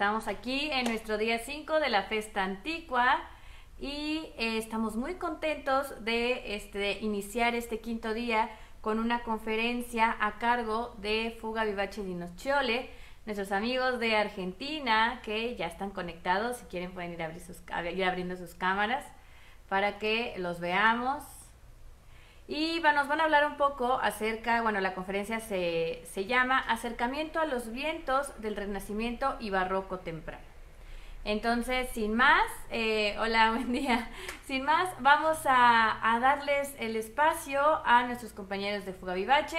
Estamos aquí en nuestro día 5 de la Festa Antigua y eh, estamos muy contentos este, de, iniciar este quinto día con una conferencia a cargo de Fuga Vivache di nuestros amigos de Argentina que ya están conectados, si quieren pueden ir, abrir sus, ir abriendo sus cámaras para que los veamos. Y nos van a hablar un poco acerca, bueno, la conferencia se, llama Acercamiento a los vientos del Renacimiento y Barroco Temprano. Entonces, sin más, eh, hola, buen día. Sin más, vamos a, a, darles el espacio a nuestros compañeros de Fuga Vivache.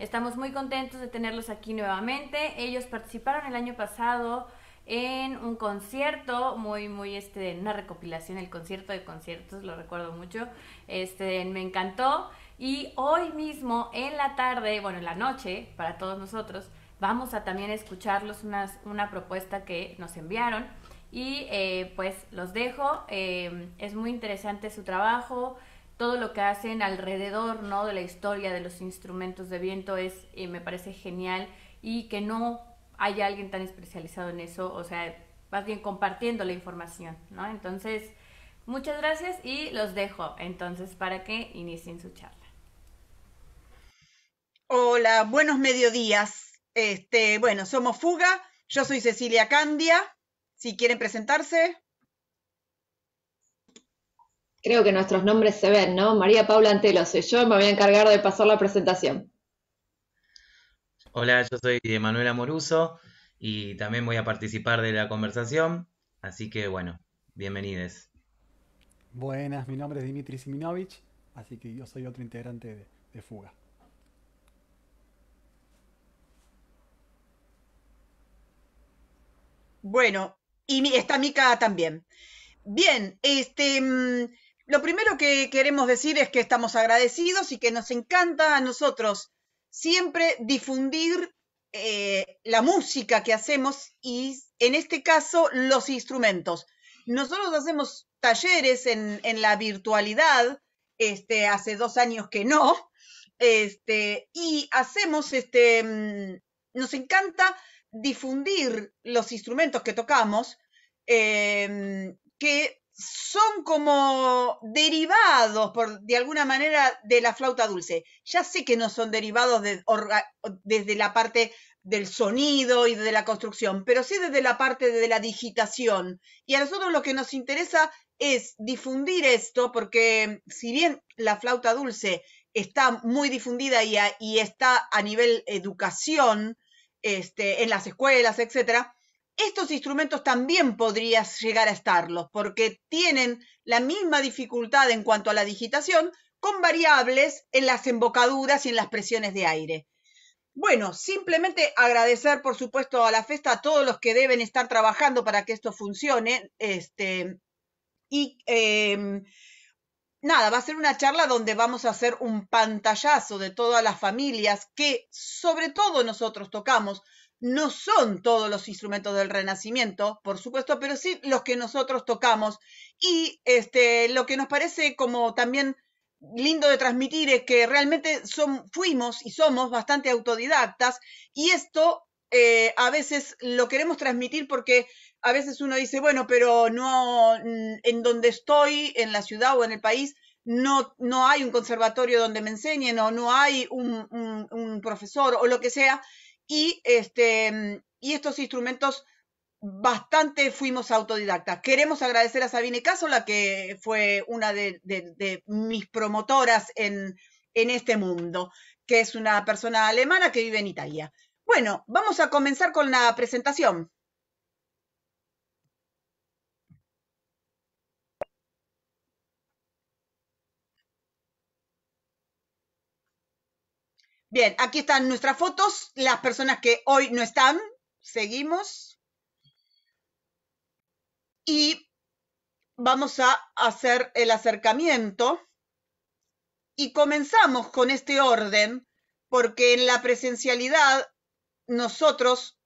Estamos muy contentos de tenerlos aquí nuevamente. Ellos participaron el año pasado en un concierto muy, muy, este, una recopilación, el concierto de conciertos, lo recuerdo mucho, este, me encantó. Y hoy mismo, en la tarde, bueno, en la noche, para todos nosotros, vamos a también escucharlos unas, una propuesta que nos enviaron. Y eh, pues los dejo, em, es muy interesante su trabajo, todo lo que hacen alrededor, ¿no? De la historia de los instrumentos de viento es, eh, me parece genial y que no hay alguien tan especializado en eso, o sea, más bien compartiendo la información, ¿no? Entonces, muchas gracias y los dejo entonces para que inicien su charla. Hola, buenos mediodías. Este, bueno, somos Fuga, yo soy Cecilia Candia. Si quieren presentarse. Creo que nuestros nombres se ven, ¿no? María Paula Antelo soy yo, me voy a encargar de pasar la presentación. Hola, yo soy Manuel Amoruso y también voy a participar de la conversación, así que bueno, bienvenides. Buenas, mi nombre es Dimitri Siminovich, así que yo soy otro integrante de, Fuga. Bueno, y está Mica también. Bien, este, mm, lo primero que queremos decir es que estamos agradecidos y que nos encanta a nosotros siempre difundir eh, la música que hacemos y en este caso los instrumentos. Nosotros hacemos talleres en, la virtualidad, este, hace dos años que no, este, y hacemos, este, mm, nos encanta difundir los instrumentos que tocamos, eh, que son como derivados, por, de alguna manera, de la flauta dulce. Ya sé que no son derivados de, desde la parte del sonido y de la construcción, pero sí desde la parte de la digitación. Y a nosotros lo que nos interesa es difundir esto, porque mm, si bien la flauta dulce está muy difundida y, y está a nivel educación, este, en las escuelas, etcétera, estos instrumentos también podrías llegar a estarlos, porque tienen la misma dificultad en cuanto a la digitación, con variables en las embocaduras y en las presiones de aire. Bueno, simplemente agradecer, por supuesto, a la FESTA a todos los que deben estar trabajando para que esto funcione. Este, y em, nada, va a ser una charla donde vamos a hacer un pantallazo de todas las familias que sobre todo nosotros tocamos, no son todos los instrumentos del Renacimiento, por supuesto, pero sí los que nosotros tocamos. Y este, lo que nos parece como también lindo de transmitir es que realmente fuimos y somos bastante autodidactas y esto eh, a veces lo queremos transmitir porque a veces uno dice, bueno, pero no, mm, en donde estoy, en la ciudad o en el país, no, no hay un conservatorio donde me enseñen o no hay un profesor o lo que sea y, este, mm, y estos instrumentos bastante fuimos autodidactas. Queremos agradecer a Sabine Casola, que fue una de, mis promotoras en, en este mundo, que es una persona alemana que vive en Italia. Bueno, vamos a comenzar con la presentación. Bien, aquí están nuestras fotos, las personas que hoy no están. Seguimos. Y vamos a hacer el acercamiento. Y comenzamos con este orden, porque en la presencialidad nosotros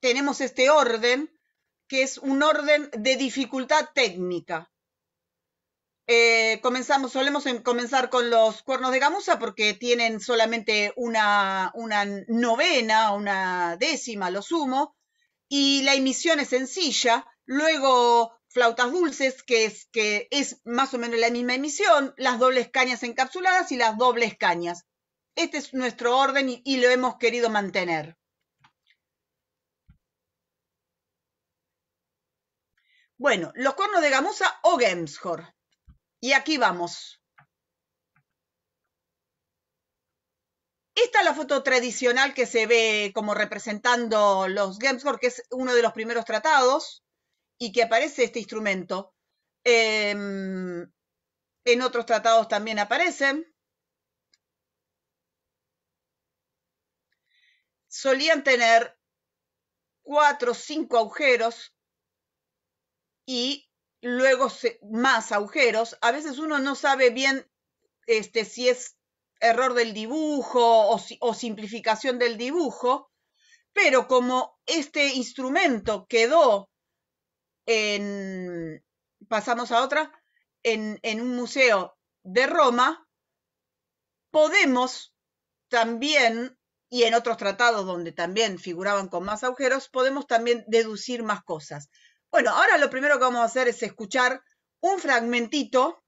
tenemos este orden, que es un orden de dificultad técnica. Eh, comenzamos, solemos em, comenzar con los cuernos de gamuza porque tienen solamente una, novena, una décima, lo sumo, y la emisión es sencilla. Luego flautas dulces, que es, más o menos la misma emisión, las dobles cañas encapsuladas y las dobles cañas. Este es nuestro orden y, lo hemos querido mantener. Bueno, los cuernos de gamuza o Gemshor. Y aquí vamos. Esta es la foto tradicional que se ve como representando los Games, que es uno de los primeros tratados, y que aparece este instrumento. Em, en otros tratados también aparecen. Solían tener cuatro o cinco agujeros y luego más agujeros. A veces uno no sabe bien este, si es error del dibujo o, simplificación del dibujo, pero como este instrumento quedó en, pasamos a otra, en un museo de Roma, podemos también, y en otros tratados donde también figuraban con más agujeros, podemos también deducir más cosas. Bueno, ahora lo primero que vamos a hacer es escuchar un fragmentito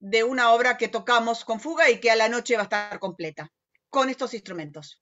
de una obra que tocamos con fuga y que a la noche va a estar completa, con estos instrumentos.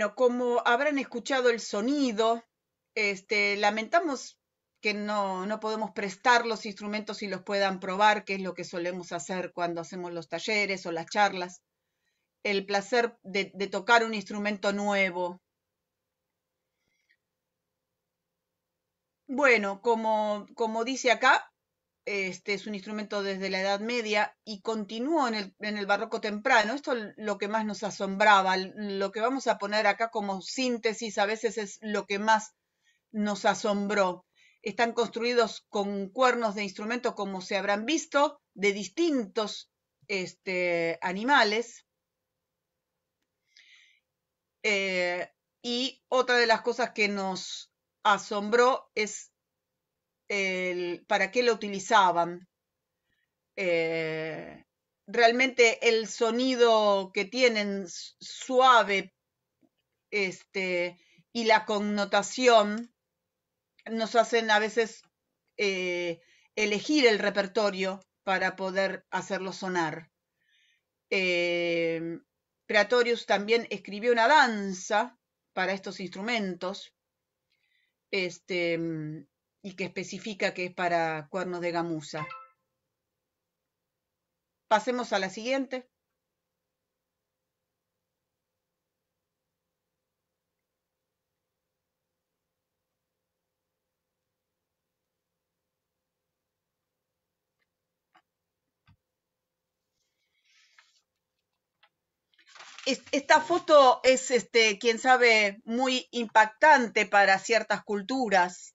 Bueno, como habrán escuchado el sonido, este, lamentamos que no, podemos prestar los instrumentos y los puedan probar, que es lo que solemos hacer cuando hacemos los talleres o las charlas. El placer de, tocar un instrumento nuevo. Bueno, como dice acá, este, es un instrumento desde la Edad Media y continuó en el, barroco temprano. Esto es lo que más nos asombraba. Lo que vamos a poner acá como síntesis a veces es lo que más nos asombró. Están construidos con cuernos de instrumento, como se habrán visto, de distintos este, animales. Eh, y otra de las cosas que nos asombró es el, para qué lo utilizaban. Eh, realmente el sonido que tienen suave este, y la connotación nos hacen a veces eh, elegir el repertorio para poder hacerlo sonar. Eh, Preatorius también escribió una danza para estos instrumentos. Este, y que especifica que es para cuernos de gamuza. Pasemos a la siguiente. esta foto es, este, quién sabe, muy impactante para ciertas culturas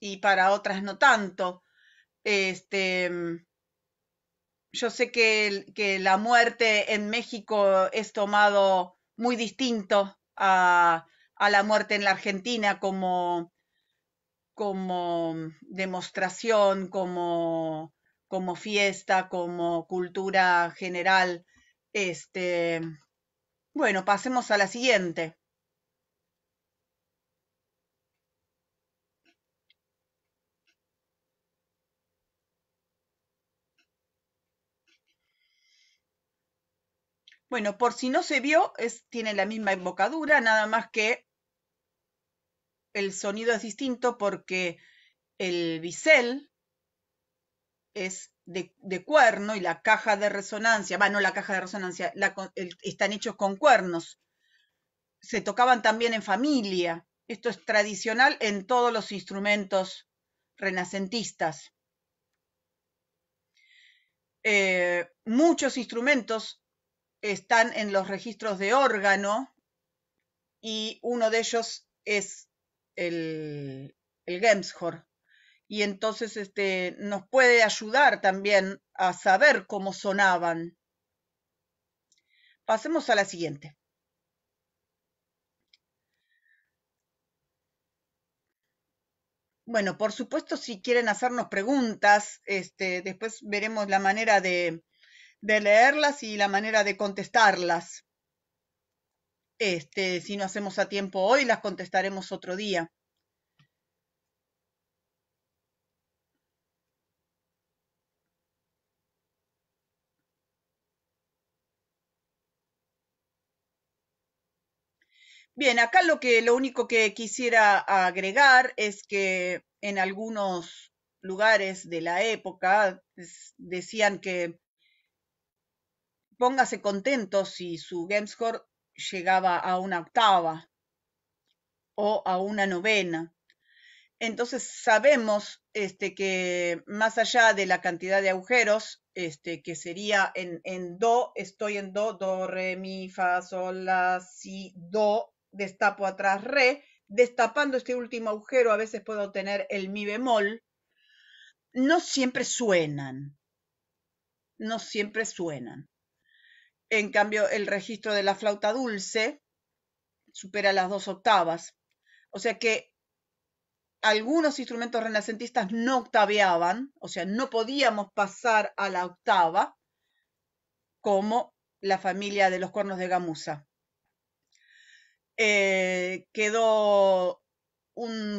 y para otras no tanto. Este, mm, yo sé que, que la muerte en México es tomado muy distinto a, a la muerte en la Argentina como, como demostración, como, como fiesta, como cultura general. Este, mm, bueno, pasemos a la siguiente. Bueno, por si no se vio, es, tiene la misma embocadura, nada más que el sonido es distinto porque el bisel es de, cuerno y la caja de resonancia, bueno, no la caja de resonancia, están hechos con cuernos. Se tocaban también en familia. Esto es tradicional en todos los instrumentos renacentistas. Eh, muchos instrumentos están en los registros de órgano y uno de ellos es el, el Gemshor. Y entonces este, nos puede ayudar también a saber cómo sonaban. Pasemos a la siguiente. Bueno, por supuesto, si quieren hacernos preguntas, este, después veremos la manera de, de leerlas y la manera de contestarlas. Este, si no hacemos a tiempo hoy, las contestaremos otro día. Bien, acá lo que lo único que quisiera agregar es que en algunos lugares de la época decían que póngase contento si su GameScore llegaba a una octava o a una novena. Entonces sabemos este, que más allá de la cantidad de agujeros, este, que sería en, en do, estoy en do, do, re, mi, fa, sol, la, si, do, destapo atrás re, destapando este último agujero a veces puedo tener el mi bemol, no siempre suenan, no siempre suenan. En cambio, el registro de la flauta dulce supera las dos octavas. O sea que algunos instrumentos renacentistas no octaveaban, o sea, no podíamos pasar a la octava, como la familia de los cuernos de gamuza. Eh, quedó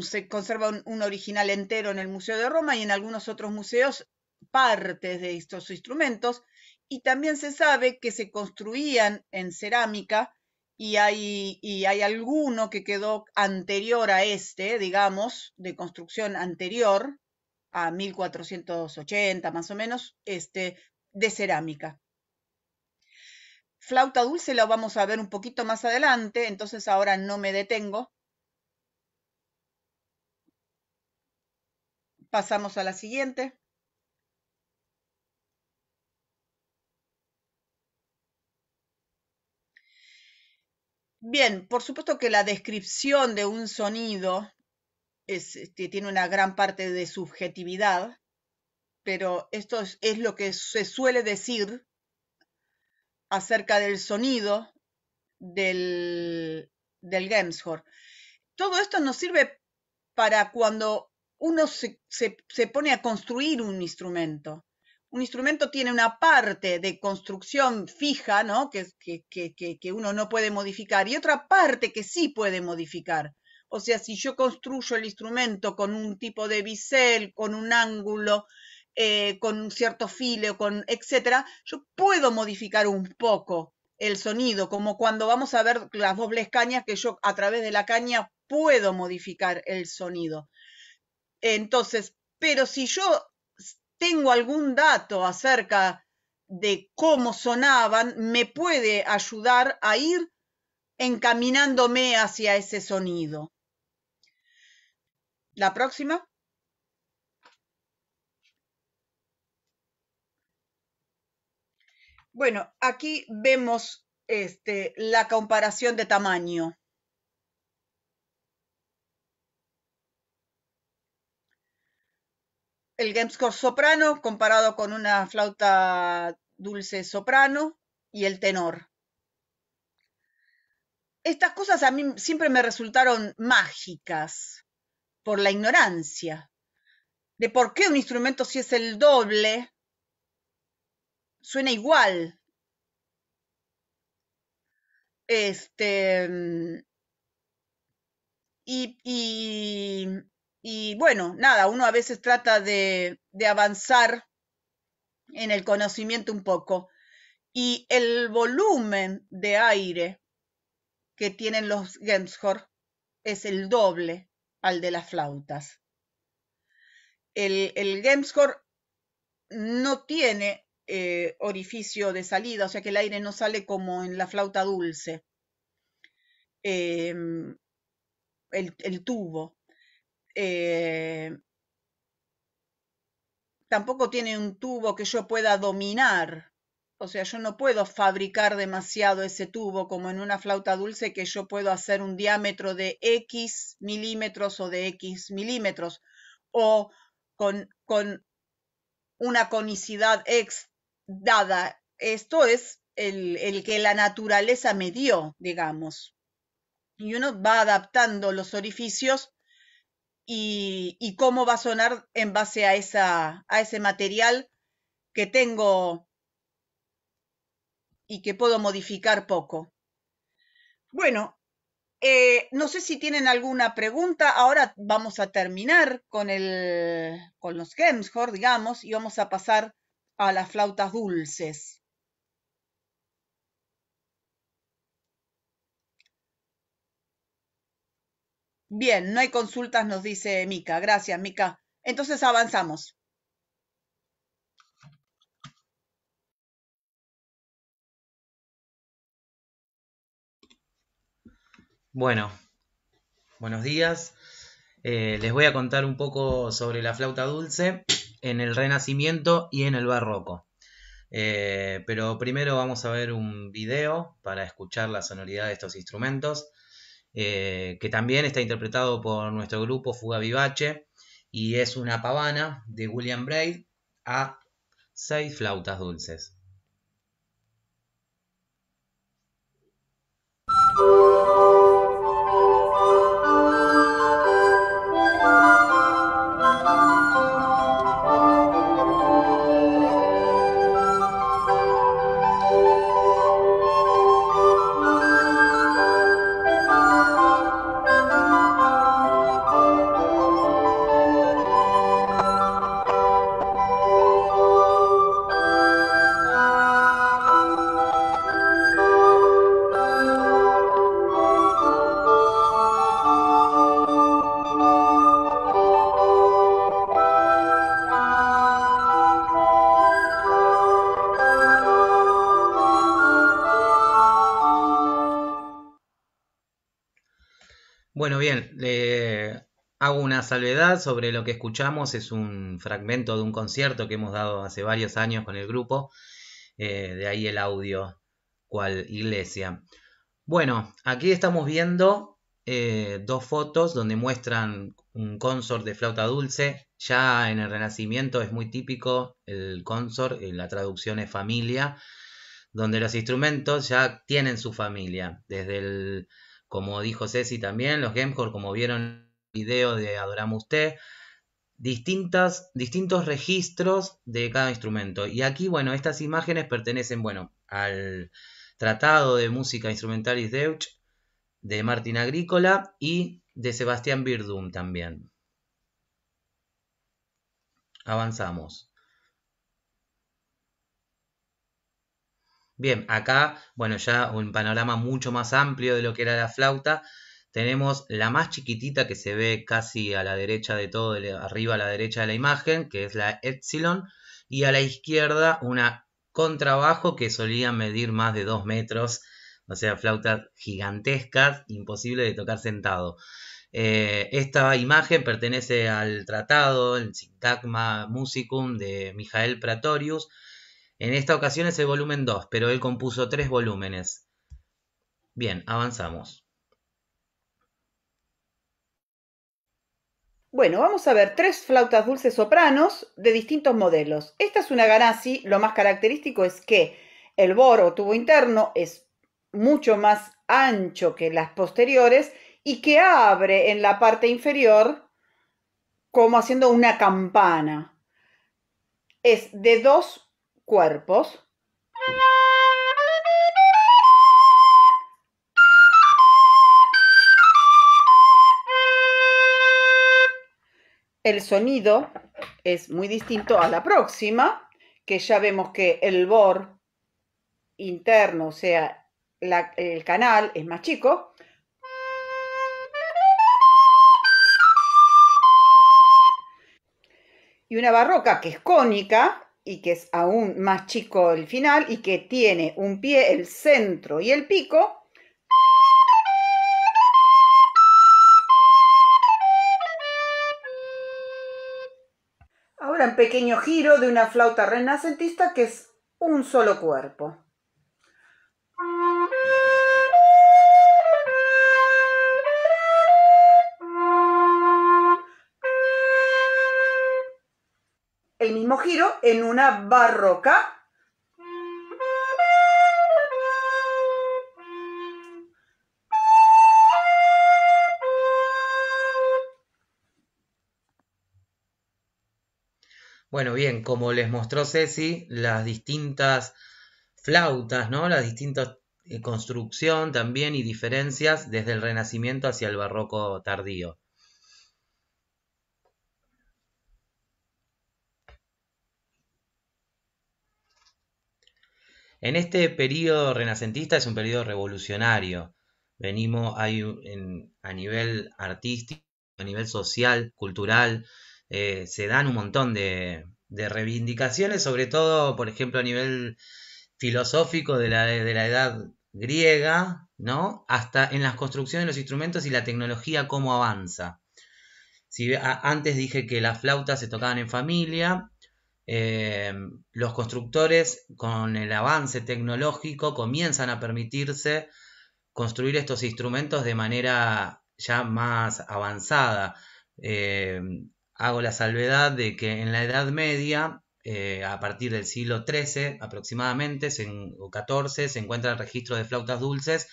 se conserva un original entero en el Museo de Roma y en algunos otros museos partes de estos instrumentos y también se sabe que se construían en cerámica y hay, hay alguno que quedó anterior a este, digamos, de construcción anterior a 1480 más o menos, este, de cerámica. Flauta dulce la vamos a ver un poquito más adelante, entonces ahora no me detengo. Pasamos a la siguiente. Bien, por supuesto que la descripción de un sonido este, tiene una gran parte de subjetividad, pero esto es, lo que se suele decir acerca del sonido del, del Gemshor. Todo esto nos sirve para cuando uno se pone a construir un instrumento un instrumento tiene una parte de construcción fija, ¿no? Que, uno no puede modificar y otra parte que sí puede modificar. O sea, si yo construyo el instrumento con un tipo de bisel, con un ángulo, eh, con un cierto filo, con etcétera, yo puedo modificar un poco el sonido, como cuando vamos a ver las dobles cañas, que yo a través de la caña puedo modificar el sonido. Entonces, pero si yo tengo algún dato acerca de cómo sonaban, me puede ayudar a ir encaminándome hacia ese sonido. La próxima. Bueno, aquí vemos este, la comparación de tamaño. el gamescore soprano comparado con una flauta dulce soprano y el tenor. Estas cosas a mí siempre me resultaron mágicas por la ignorancia de por qué un instrumento si es el doble suena igual. Este mm, y y bueno, nada, uno a veces trata de, de avanzar en el conocimiento un poco. Y el volumen de aire que tienen los Gemshor es el doble al de las flautas. El, el no tiene eh, orificio de salida, o sea que el aire no sale como en la flauta dulce. Em, el, tubo. Eh, tampoco tiene un tubo que yo pueda dominar. O sea, yo no puedo fabricar demasiado ese tubo como en una flauta dulce que yo puedo hacer un diámetro de X milímetros o de X milímetros o con, con una conicidad X dada. Esto es el, el que la naturaleza me dio, digamos. Y uno va adaptando los orificios y, cómo va a sonar en base a, esa, a ese material que tengo y que puedo modificar poco. Bueno, eh, no sé si tienen alguna pregunta. Ahora vamos a terminar con, el, con los gems digamos, y vamos a pasar a las flautas dulces. Bien, no hay consultas, nos dice Mica. Gracias, Mica. Entonces avanzamos. Bueno, buenos días. Eh, les voy a contar un poco sobre la flauta dulce en el Renacimiento y en el Barroco. Eh, pero primero vamos a ver un video para escuchar la sonoridad de estos instrumentos. Eh, que también está interpretado por nuestro grupo Fuga Vivace y es una pavana de William Braid a seis flautas dulces. Bueno, bien, le hago una salvedad sobre lo que escuchamos. Es un fragmento de un concierto que hemos dado hace varios años con el grupo. Eh, de ahí el audio, cual iglesia. Bueno, aquí estamos viendo eh, dos fotos donde muestran un consort de flauta dulce. Ya en el Renacimiento es muy típico el consort, eh, la traducción es familia, donde los instrumentos ya tienen su familia, desde el como dijo Ceci también, los Gamecore, como vieron el video de Adoramos Usted, distintas, distintos registros de cada instrumento. Y aquí, bueno, estas imágenes pertenecen, bueno, al Tratado de Música Instrumentalis Deutsch de Martín Agrícola y de Sebastián Birdum también. Avanzamos. Bien, acá, bueno, ya un panorama mucho más amplio de lo que era la flauta. Tenemos la más chiquitita que se ve casi a la derecha de todo, arriba a la derecha de la imagen, que es la Epsilon, y a la izquierda una contrabajo que solía medir más de 2 metros, o sea, flautas gigantescas, imposible de tocar sentado. Eh, esta imagen pertenece al tratado, el Syntagma Musicum de Mijael Pratorius, en esta ocasión es el volumen 2, pero él compuso tres volúmenes. Bien, avanzamos. Bueno, vamos a ver tres flautas dulces sopranos de distintos modelos. Esta es una Ganassi, lo más característico es que el boro o tubo interno es mucho más ancho que las posteriores y que abre en la parte inferior como haciendo una campana. Es de dos cuerpos. El sonido es muy distinto a la próxima, que ya vemos que el bor interno, o sea, el canal es más chico. Y una barroca que es cónica y que es aún más chico el final y que tiene un pie, el centro y el pico, Ahora un pequeño giro de una flauta renacentista que es un solo cuerpo. mismo giro en una barroca. Bueno, bien, como les mostró Ceci, las distintas flautas, ¿no? Las distintas eh, construcción también y diferencias desde el Renacimiento hacia el Barroco tardío. En este periodo renacentista es un periodo revolucionario. Venimos a nivel artístico, a nivel social, cultural, eh, se dan un montón de, reivindicaciones, sobre todo, por ejemplo, a nivel filosófico de la, edad griega, ¿no? Hasta en las construcciones de los instrumentos y la tecnología, cómo avanza. Si, antes dije que las flautas se tocaban en familia, eh, los constructores con el avance tecnológico comienzan a permitirse construir estos instrumentos de manera ya más avanzada. Eh, hago la salvedad de que en la Edad Media, eh, a partir del siglo XIII aproximadamente, o XIV, se el registro de flautas dulces,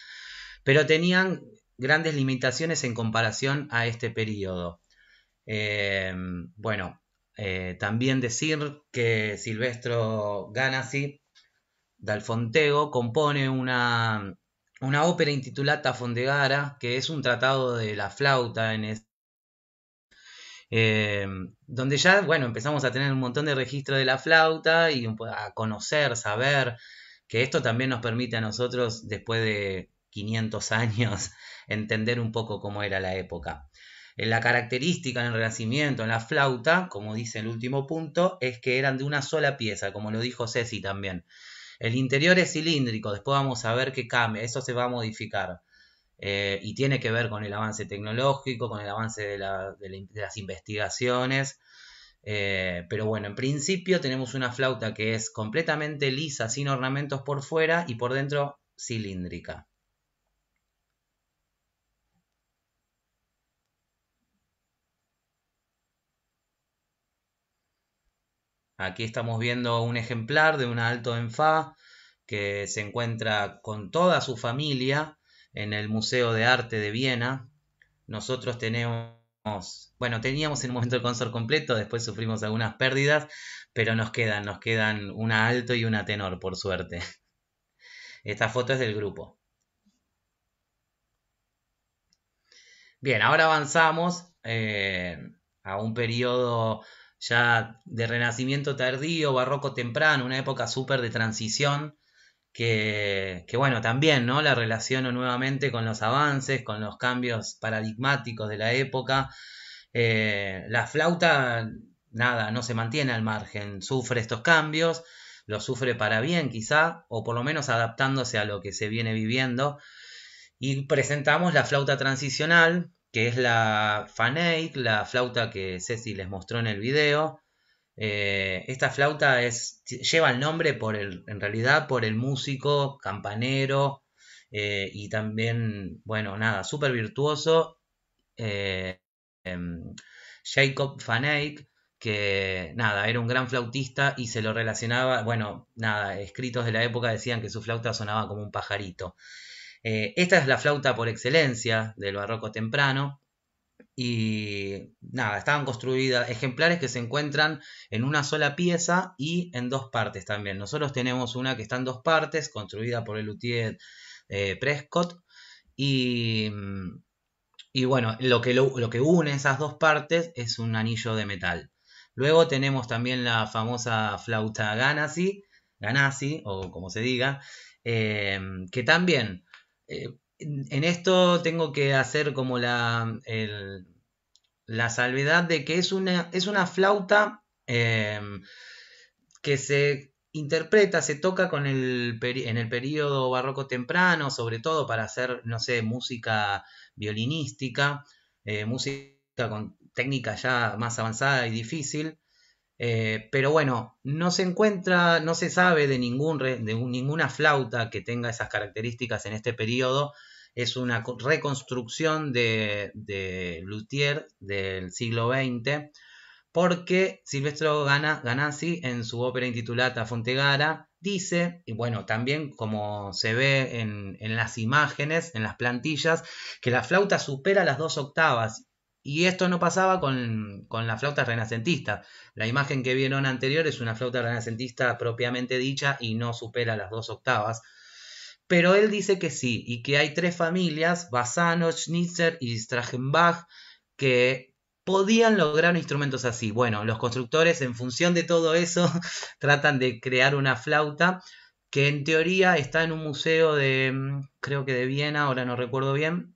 pero tenían grandes limitaciones en comparación a este periodo. bueno, eh, también decir que Silvestro Ganassi Dalfontego compone una, una ópera intitulada Fondegara, que es un tratado de la flauta en eh, donde ya, bueno, empezamos a tener un montón de registro de la flauta y a conocer, saber, que esto también nos permite a nosotros, después de 500 años, entender un poco cómo era la época. En la característica en el Renacimiento, en la flauta, como dice el último punto, es que eran de una sola pieza, como lo dijo Ceci también. El interior es cilíndrico, después vamos a ver qué cambia, eso se va a modificar. Eh, y tiene que ver con el avance tecnológico, con el avance de, las investigaciones. Eh, pero bueno, en principio tenemos una flauta que es completamente lisa, sin ornamentos por fuera y por dentro cilíndrica. Aquí estamos viendo un ejemplar de un alto en Fa que se encuentra con toda su familia en el Museo de Arte de Viena. Nosotros tenemos, bueno, teníamos en un momento el consor completo, después sufrimos algunas pérdidas, pero nos quedan, nos quedan una alto y una tenor, por suerte. Esta foto es del grupo. Bien, ahora avanzamos eh, a un periodo ya de renacimiento tardío, barroco temprano, una época súper de transición, que, bueno, también ¿no? la relaciono nuevamente con los avances, con los cambios paradigmáticos de la época. Eh, la flauta, nada, no se mantiene al margen, sufre estos cambios, lo sufre para bien quizá, o por lo menos adaptándose a lo que se viene viviendo. Y presentamos la flauta transicional, que es la Faneik, la flauta que Ceci les mostró en el video. Eh, esta flauta lleva el nombre en realidad por el músico, campanero eh, y también, bueno, nada, súper virtuoso. Eh, em, Jacob Faneik, que nada, era un gran flautista y se lo relacionaba, bueno, nada, escritos de la época decían que su flauta sonaba como un pajarito. Eh, esta es la flauta por excelencia del barroco temprano. Y nada, estaban construidas ejemplares que se encuentran en una sola pieza y en dos partes también. Nosotros tenemos una que está en dos partes, construida por el luthier eh, Prescott. Y, bueno, lo que, que une esas dos partes es un anillo de metal. Luego tenemos también la famosa flauta Ganassi, Ganassi o como se diga, eh, que también eh, en, esto tengo que hacer como la, salvedad de que es una, flauta eh, que se interpreta, se toca en el periodo barroco temprano, sobre todo para hacer, no sé, música violinística, eh, música con técnica ya más avanzada y difícil, eh, pero bueno, no se encuentra, no se sabe de, ningún, de ninguna flauta que tenga esas características en este periodo. Es una reconstrucción de, de Luthier del siglo XX, porque Silvestro Ganassi en su ópera intitulada Fontegara dice, y bueno, también como se ve en, en las imágenes, en las plantillas, que la flauta supera las dos octavas y esto no pasaba con, la flauta renacentista. La imagen que vieron anterior es una flauta renacentista propiamente dicha y no supera las dos octavas. Pero él dice que sí, y que hay tres familias, Bassano, Schnitzer y Strachenbach, que podían lograr instrumentos así. Bueno, los constructores en función de todo eso tratan de crear una flauta que en teoría está en un museo de, mm, creo que de Viena, ahora no recuerdo bien,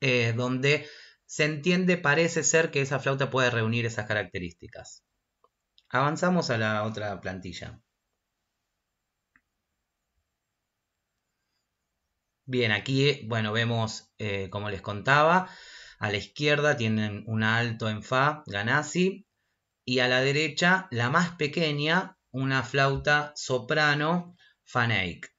eh, donde se entiende, parece ser que esa flauta puede reunir esas características. Avanzamos a la otra plantilla. Bien, aquí, bueno, vemos, eh, como les contaba, a la izquierda tienen un alto en Fa, ganasi y a la derecha, la más pequeña, una flauta soprano, Faneik.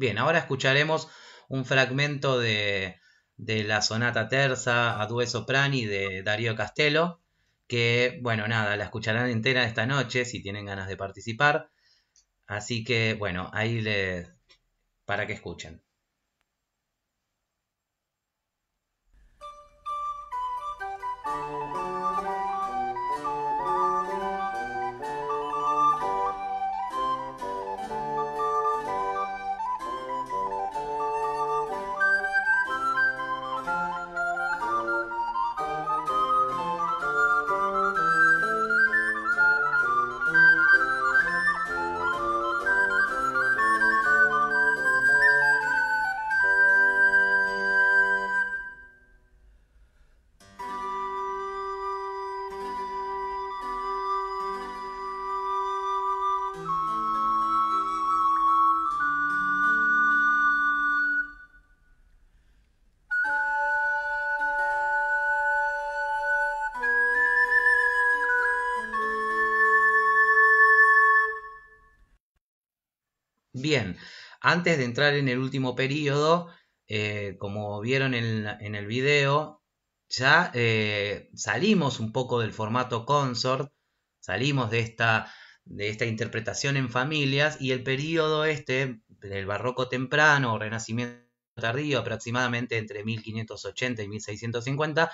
Bien, ahora escucharemos un fragmento de, de la sonata terza a due soprani de Darío Castelo, que, bueno, nada, la escucharán entera esta noche si tienen ganas de participar. Así que, bueno, ahí les... para que escuchen. bien. Antes de entrar en el último periodo, eh, como vieron en, el video, ya eh, salimos un poco del formato consort, salimos de esta, de esta interpretación en familias y el periodo este, del barroco temprano o renacimiento tardío, aproximadamente entre 1580 y 1650,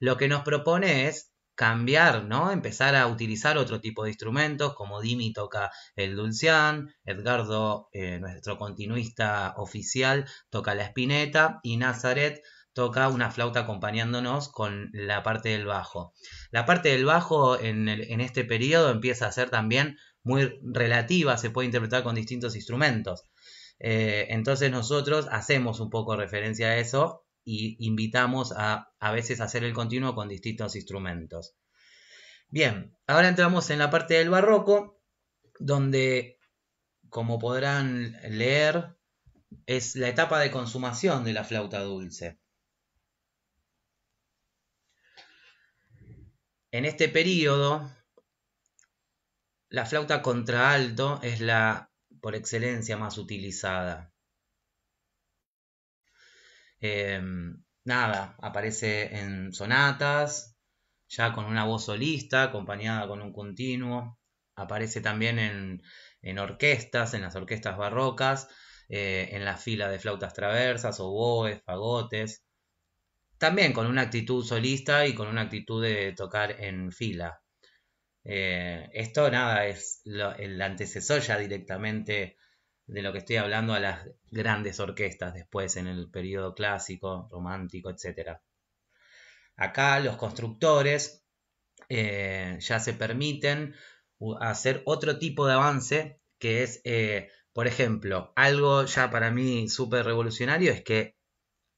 lo que nos propone es cambiar, ¿no? Empezar a utilizar otro tipo de instrumentos, como Dimi toca el dulcián, Edgardo, eh, nuestro continuista oficial, toca la espineta y Nazaret toca una flauta acompañándonos con la parte del bajo. La parte del bajo en, este periodo empieza a ser también muy relativa, se puede interpretar con distintos instrumentos. Eh, entonces nosotros hacemos un poco referencia a eso y invitamos a a veces hacer el continuo con distintos instrumentos. Bien, ahora entramos en la parte del barroco, donde, como podrán leer, es la etapa de consumación de la flauta dulce. En este periodo, la flauta contraalto es la por excelencia más utilizada. Em, nada, aparece en sonatas, ya con una voz solista, acompañada con un continuo. Aparece también en, orquestas, en las orquestas barrocas, eh, en la fila de flautas traversas, oboes, fagotes. También con una actitud solista y con una actitud de tocar en fila. Eh, esto nada, es el antecesor ya directamente de lo que estoy hablando a las grandes orquestas después en el periodo clásico, romántico, etc. Acá los constructores eh, ya se permiten hacer otro tipo de avance que es, eh, por ejemplo, algo ya para mí súper revolucionario es que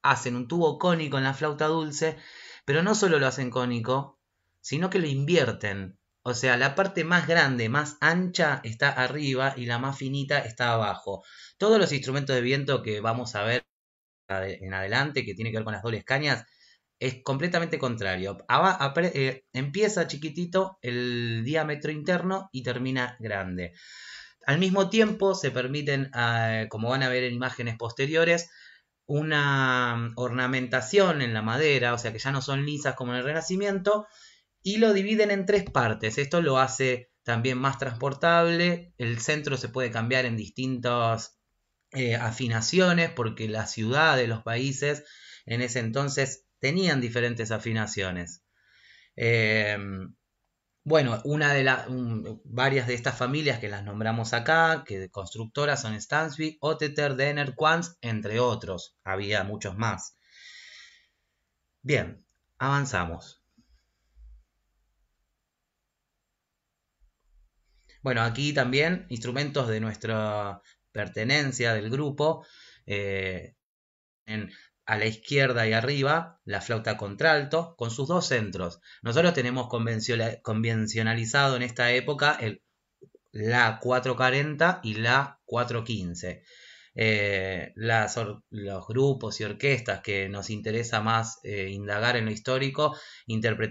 hacen un tubo cónico en la flauta dulce, pero no solo lo hacen cónico, sino que lo invierten o sea, la parte más grande, más ancha está arriba y la más finita está abajo. Todos los instrumentos de viento que vamos a ver en adelante, que tiene que ver con las dobles cañas, es completamente contrario. Eh, empieza chiquitito el diámetro interno y termina grande. Al mismo tiempo se permiten, ah, como van a ver en imágenes posteriores, una mm, ornamentación en la madera, o sea que ya no son lisas como en el Renacimiento, y lo dividen en tres partes. Esto lo hace también más transportable. El centro se puede cambiar en distintas eh, afinaciones porque la ciudad de los países en ese entonces tenían diferentes afinaciones. Em, bueno, una de las varias de estas familias que las nombramos acá, que de constructoras son Stansby, Oteter, Denner, Quans, entre otros. Había muchos más. Bien, avanzamos. Bueno, aquí también instrumentos de nuestra pertenencia del grupo. Eh, a la izquierda y arriba, la flauta contralto, con sus dos centros. Nosotros tenemos convencionalizado en esta época el, la 440 y la 415. Eh, las los grupos y orquestas que nos interesa más eh, indagar en lo histórico,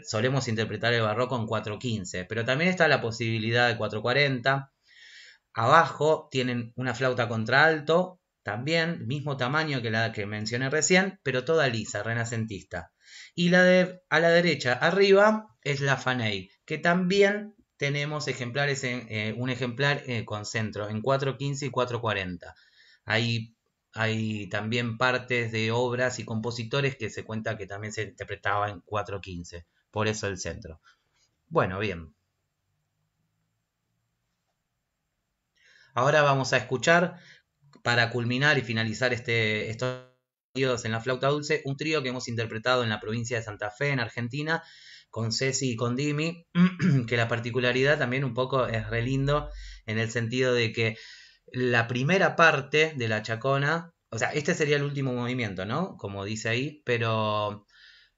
solemos interpretar el barroco en 415, pero también está la posibilidad de 440. Abajo tienen una flauta contralto, también mismo tamaño que la que mencioné recién, pero toda lisa, renacentista. Y la de a la derecha, arriba, es la Faney, que también tenemos ejemplares en, eh, un ejemplar con centro en 415 y 440. Hay, también partes de obras y compositores que se cuenta que también se interpretaba en 4.15, por eso el centro. Bueno, bien. Ahora vamos a escuchar, para culminar y finalizar este, estos tríos en la flauta dulce, un trío que hemos interpretado en la provincia de Santa Fe, en Argentina, con Ceci y con Dimi, que la particularidad también un poco es relindo en el sentido de que la primera parte de la chacona, o sea, este sería el último movimiento, ¿no? Como dice ahí, pero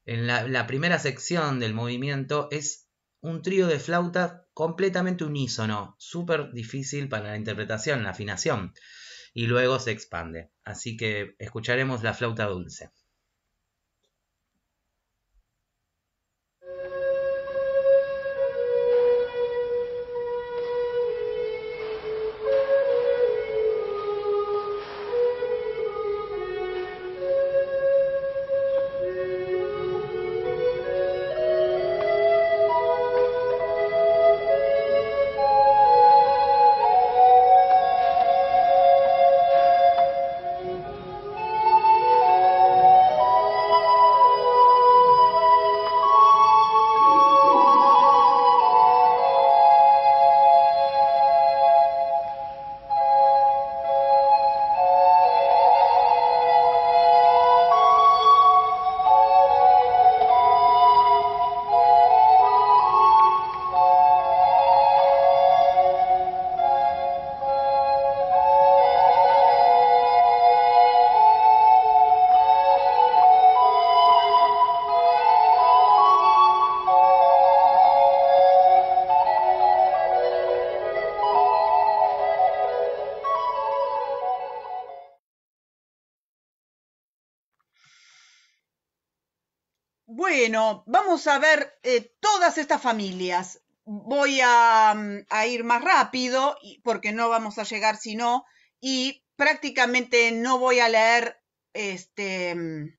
en la, la primera sección del movimiento es un trío de flauta completamente unísono, súper difícil para la interpretación, la afinación, y luego se expande. Así que escucharemos la flauta dulce. Bueno, vamos a ver eh, todas estas familias. Voy a, mm, ir más rápido porque no vamos a llegar si no. Y prácticamente no voy a leer este, mm,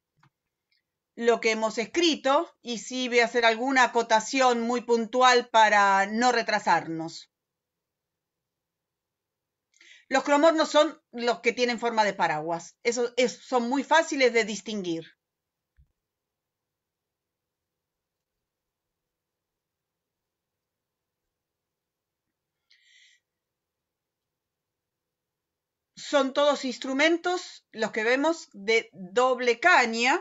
lo que hemos escrito y sí voy a hacer alguna acotación muy puntual para no retrasarnos. Los cromornos son los que tienen forma de paraguas. son muy fáciles de distinguir. son todos instrumentos, los que vemos, de doble caña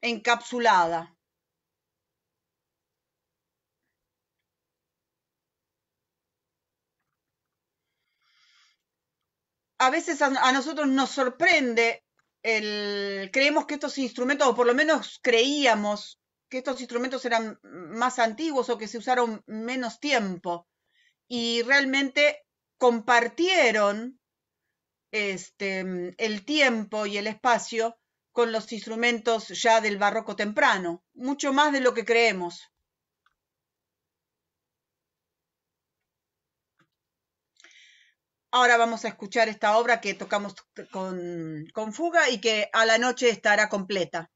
encapsulada. A veces a, nosotros nos sorprende el, creemos que estos instrumentos, o por lo menos creíamos que estos instrumentos eran más antiguos o que se usaron menos tiempo. Y realmente compartieron este, mm, el tiempo y el espacio con los instrumentos ya del barroco temprano, mucho más de lo que creemos. Ahora vamos a escuchar esta obra que tocamos con, con fuga y que a la noche estará completa.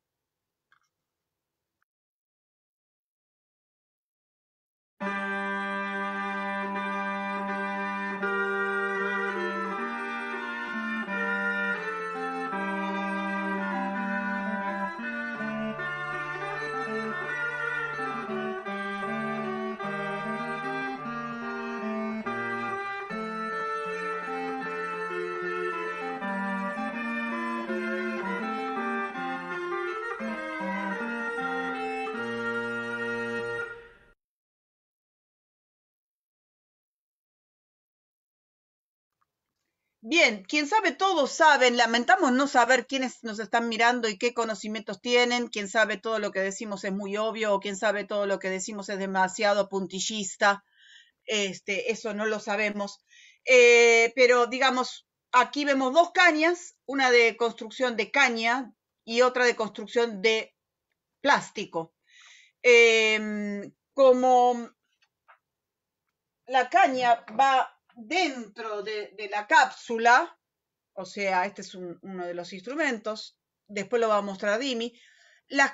Bien, quien sabe todo saben, lamentamos no saber quiénes nos están mirando y qué conocimientos tienen, quien sabe todo lo que decimos es muy obvio o quien sabe todo lo que decimos es demasiado puntillista, este, eso no lo sabemos. Eh, pero digamos, aquí vemos dos cañas, una de construcción de caña y otra de construcción de plástico. Em, como la caña va dentro de, la cápsula, o sea, este es uno de los instrumentos, después lo va a mostrar Dimi,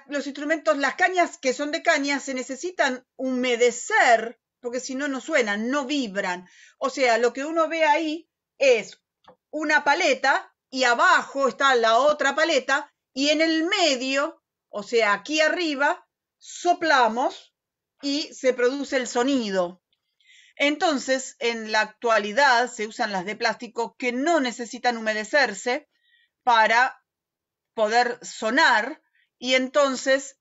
los instrumentos, las cañas que son de caña se necesitan humedecer, porque si no, no suenan, no vibran. O sea, lo que uno ve ahí es una paleta y abajo está la otra paleta y en el medio, o sea, aquí arriba, soplamos y se produce el sonido. Entonces, en la actualidad se usan las de plástico que no necesitan humedecerse para poder sonar y entonces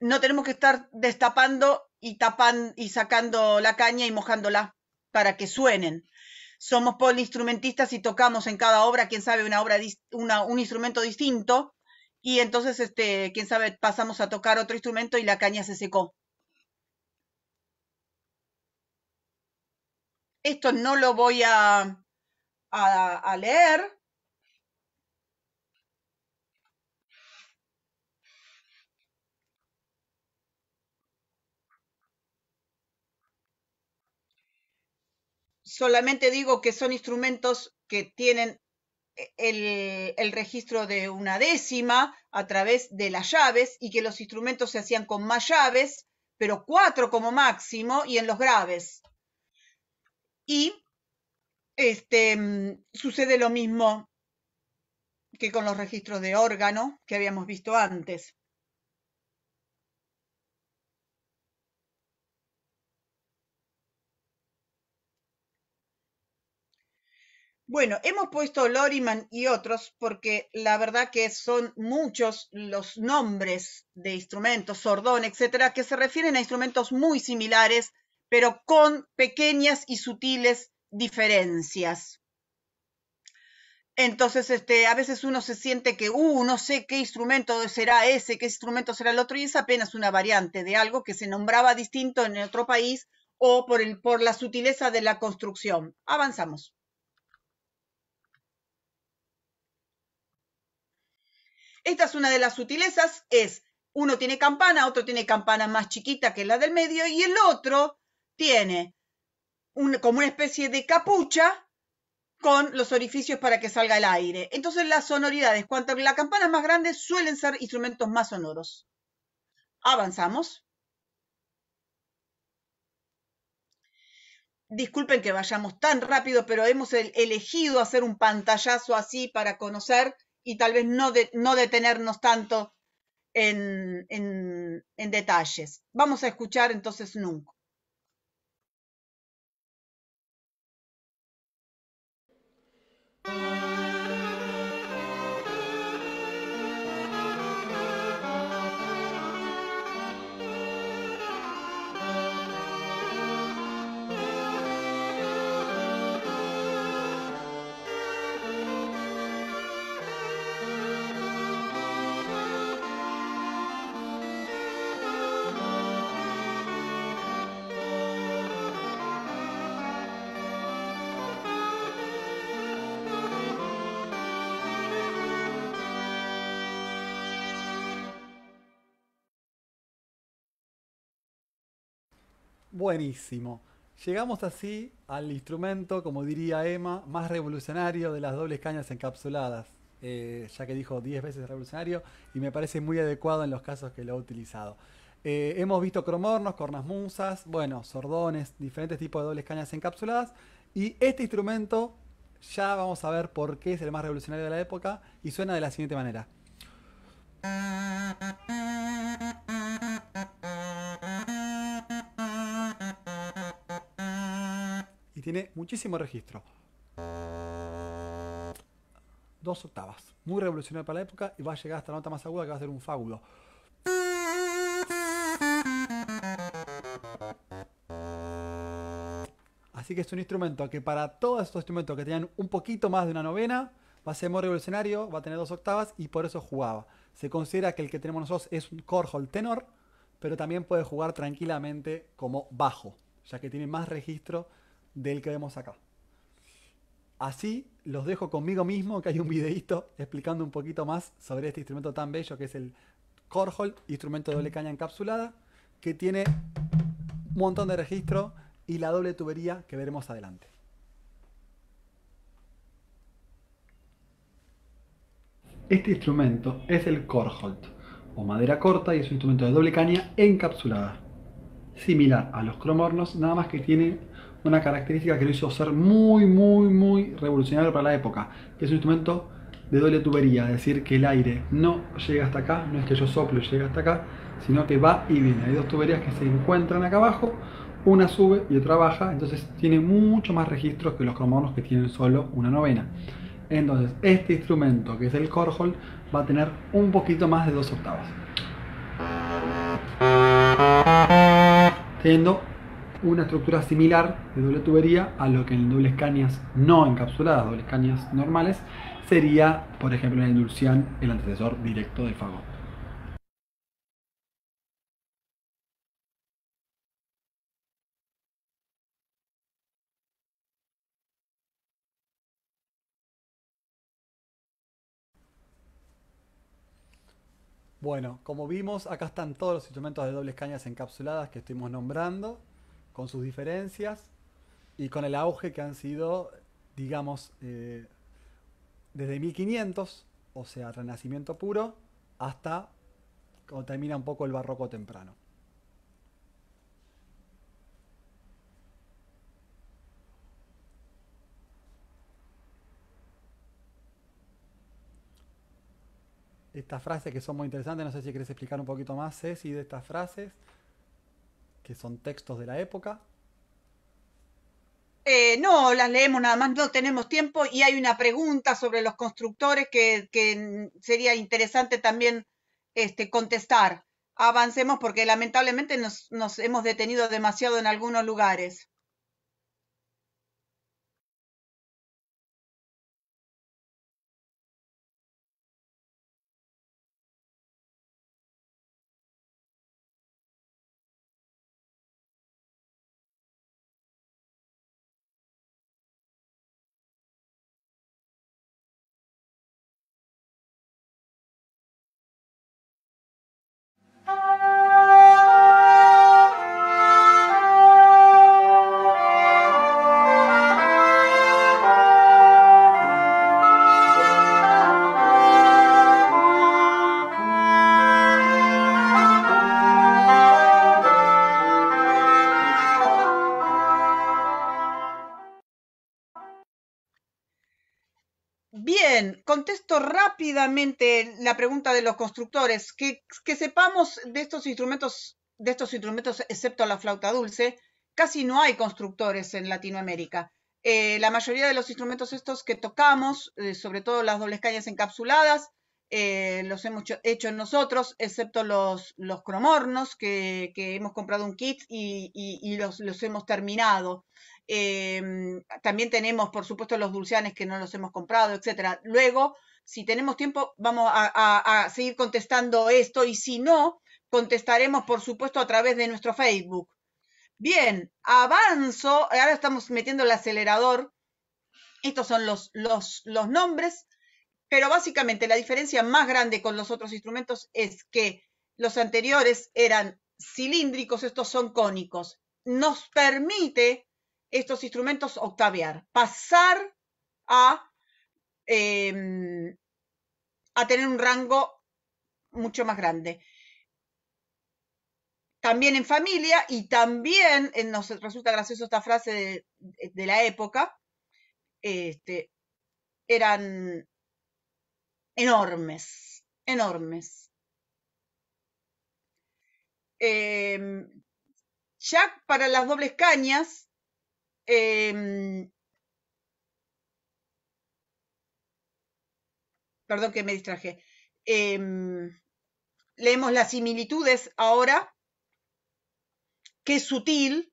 no tenemos que estar destapando y tapando y sacando la caña y mojándola para que suenen. Somos poliinstrumentistas y tocamos en cada obra, quién sabe, una obra un instrumento distinto y entonces este, quién sabe, pasamos a tocar otro instrumento y la caña se secó esto no lo voy a, leer. Solamente digo que son instrumentos que tienen el, registro de una décima a través de las llaves y que los instrumentos se hacían con más llaves, pero cuatro como máximo y en los graves. Y este, mm, sucede lo mismo que con los registros de órgano que habíamos visto antes. Bueno, hemos puesto Loriman y otros porque la verdad que son muchos los nombres de instrumentos, sordón, etcétera, que se refieren a instrumentos muy similares pero con pequeñas y sutiles diferencias. Entonces, este, a veces uno se siente que, uh, no sé qué instrumento será ese, qué instrumento será el otro, y es apenas una variante de algo que se nombraba distinto en otro país o por, por la sutileza de la construcción. Avanzamos. Esta es una de las sutilezas, es uno tiene campana, otro tiene campana más chiquita que la del medio y el otro tiene como una especie de capucha con los orificios para que salga el aire. Entonces las sonoridades, cuanto las campanas más grande, suelen ser instrumentos más sonoros. Avanzamos. Disculpen que vayamos tan rápido, pero hemos elegido hacer un pantallazo así para conocer y tal vez no, detenernos tanto en, en detalles. Vamos a escuchar entonces Nunca. Thank you. Buenísimo. Llegamos así al instrumento, como diría Emma, más revolucionario de las dobles cañas encapsuladas, eh, ya que dijo 10 veces revolucionario y me parece muy adecuado en los casos que lo ha utilizado. Eh, hemos visto cromornos, cornas musas, bueno, sordones, diferentes tipos de dobles cañas encapsuladas y este instrumento ya vamos a ver por qué es el más revolucionario de la época y suena de la siguiente manera. tiene muchísimo registro. Dos octavas. Muy revolucionario para la época y va a llegar hasta la nota más aguda que va a ser un fábulo. Así que es un instrumento que para todos estos instrumentos que tenían un poquito más de una novena, va a ser muy revolucionario, va a tener dos octavas y por eso jugaba. Se considera que el que tenemos nosotros es un hall tenor, pero también puede jugar tranquilamente como bajo, ya que tiene más registro del que vemos acá. Así los dejo conmigo mismo, que hay un videíto explicando un poquito más sobre este instrumento tan bello que es el Korhol, instrumento de doble caña encapsulada, que tiene un montón de registro y la doble tubería que veremos adelante. Este instrumento es el Korholt, o madera corta y es un instrumento de doble caña encapsulada, similar a los cromornos, nada más que tiene una característica que lo hizo ser muy, muy, muy revolucionario para la época, que es un instrumento de doble tubería, es decir, que el aire no llega hasta acá, no es que yo soplo y llega hasta acá, sino que va y viene. Hay dos tuberías que se encuentran acá abajo, una sube y otra baja, entonces tiene mucho más registros que los cromonos que tienen solo una novena. Entonces, este instrumento, que es el corhol, va a tener un poquito más de dos octavas. Teniendo una estructura similar de doble tubería a lo que en dobles cañas no encapsuladas, dobles cañas normales, sería, por ejemplo, en el Dulcian, el antecesor directo del fagot. Bueno, como vimos, acá están todos los instrumentos de dobles cañas encapsuladas que estuvimos nombrando con sus diferencias y con el auge que han sido, digamos, eh, desde 1500, o sea, Renacimiento puro, hasta cuando termina un poco el barroco temprano. Estas frases que son muy interesantes, no sé si quieres explicar un poquito más, Ceci, de estas frases que son textos de la época? Eh, no, las leemos nada más, no tenemos tiempo y hay una pregunta sobre los constructores que, sería interesante también este, contestar. Avancemos porque lamentablemente nos hemos detenido demasiado en algunos lugares. rápidamente la pregunta de los constructores, que, sepamos de estos instrumentos, de estos instrumentos excepto la flauta dulce, casi no hay constructores en Latinoamérica. Eh, la mayoría de los instrumentos estos que tocamos, eh, sobre todo las dobles cañas encapsuladas, eh, los hemos hecho, nosotros, excepto los, cromornos, que, hemos comprado un kit y, los, hemos terminado. también tenemos, por supuesto, los dulcianes que no los hemos comprado, etcétera. Luego, si tenemos tiempo, vamos a, seguir contestando esto y si no, contestaremos, por supuesto, a través de nuestro Facebook. Bien, avanzo. Ahora estamos metiendo el acelerador. Estos son los, los, los nombres, pero básicamente la diferencia más grande con los otros instrumentos es que los anteriores eran cilíndricos, estos son cónicos. Nos permite estos instrumentos octaviar, pasar a Em, a tener un rango mucho más grande. También en familia y también eh, nos resulta gracioso esta frase de, la época, este, eran enormes, enormes. Em, ya para las dobles cañas eh, perdón que me distraje. Em, leemos las similitudes ahora, qué sutil.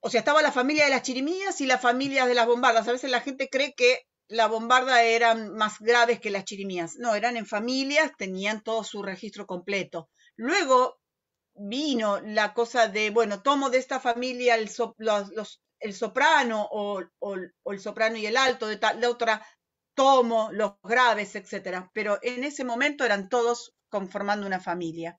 O sea, estaba la familia de las chirimías y la familia de las bombardas. A veces la gente cree que las bombardas eran más graves que las chirimías. No, eran en familias, tenían todo su registro completo. Luego vino la cosa de, bueno, tomo de esta familia el, el soprano o, o, el soprano y el alto, de, tal, de otra tomo, los graves, etc. Pero en ese momento eran todos conformando una familia.